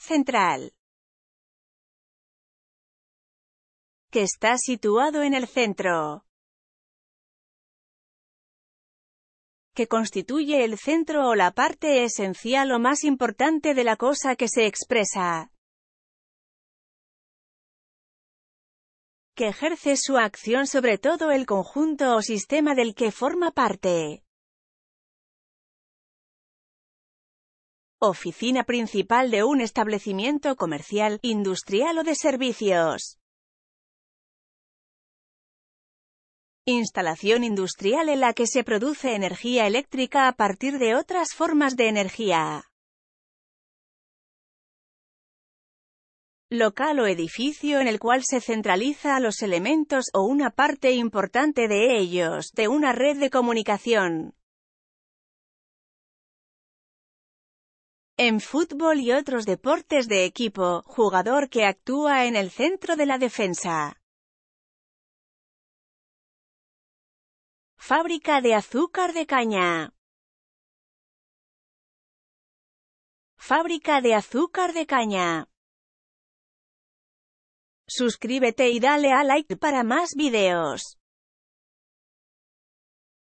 Central. Que está situado en el centro. que constituye el centro o la parte esencial o más importante de la cosa que se expresa. que ejerce su acción sobre todo el conjunto o sistema del que forma parte. Oficina principal de un establecimiento comercial, industrial o de servicios. Instalación industrial en la que se produce energía eléctrica a partir de otras formas de energía. local o edificio en el cual se centraliza a los elementos o una parte importante de ellos de una red de comunicación. En fútbol y otros deportes de equipo, jugador que actúa en el centro de la defensa. Fábrica de azúcar de caña. Fábrica de azúcar de caña. Suscríbete y dale a like para más videos.